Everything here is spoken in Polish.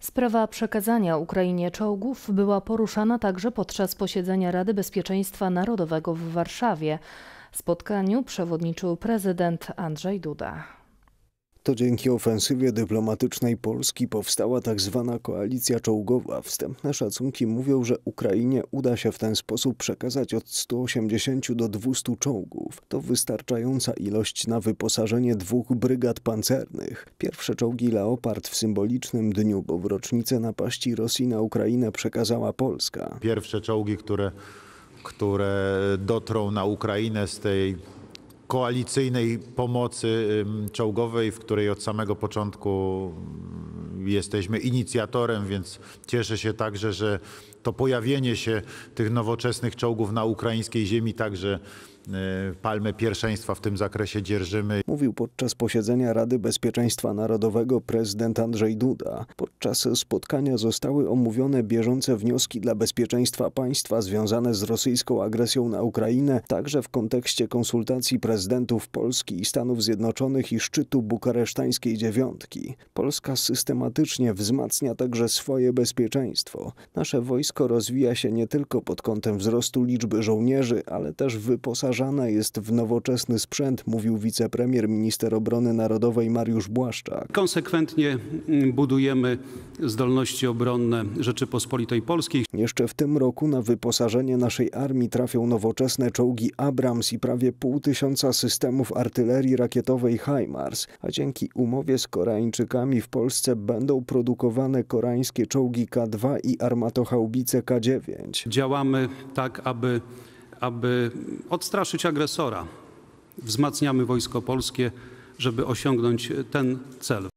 Sprawa przekazania Ukrainie czołgów była poruszana także podczas posiedzenia Rady Bezpieczeństwa Narodowego w Warszawie. Spotkaniu przewodniczył prezydent Andrzej Duda. To dzięki ofensywie dyplomatycznej Polski powstała tak zwana koalicja czołgowa. Wstępne szacunki mówią, że Ukrainie uda się w ten sposób przekazać od 180 do 200 czołgów. To wystarczająca ilość na wyposażenie dwóch brygad pancernych. Pierwsze czołgi Leopard w symbolicznym dniu, bo w rocznicę napaści Rosji na Ukrainę przekazała Polska. Pierwsze czołgi, które, które dotrą na Ukrainę z tej koalicyjnej pomocy czołgowej, w której od samego początku jesteśmy inicjatorem, więc cieszę się także, że to pojawienie się tych nowoczesnych czołgów na ukraińskiej ziemi także Y, palmę pierwszeństwa w tym zakresie dzierżymy. Mówił podczas posiedzenia Rady Bezpieczeństwa Narodowego prezydent Andrzej Duda. Podczas spotkania zostały omówione bieżące wnioski dla bezpieczeństwa państwa związane z rosyjską agresją na Ukrainę, także w kontekście konsultacji prezydentów Polski i Stanów Zjednoczonych i szczytu bukaresztańskiej dziewiątki. Polska systematycznie wzmacnia także swoje bezpieczeństwo. Nasze wojsko rozwija się nie tylko pod kątem wzrostu liczby żołnierzy, ale też wyposażenia wyposażana jest w nowoczesny sprzęt, mówił wicepremier minister obrony narodowej Mariusz Błaszczak. Konsekwentnie mm, budujemy zdolności obronne Rzeczypospolitej Polskiej. Jeszcze w tym roku na wyposażenie naszej armii trafią nowoczesne czołgi Abrams i prawie pół tysiąca systemów artylerii rakietowej HIMARS, a dzięki umowie z Koreańczykami w Polsce będą produkowane koreańskie czołgi K2 i armatochałbice K9. Działamy tak, aby aby odstraszyć agresora. Wzmacniamy Wojsko Polskie, żeby osiągnąć ten cel.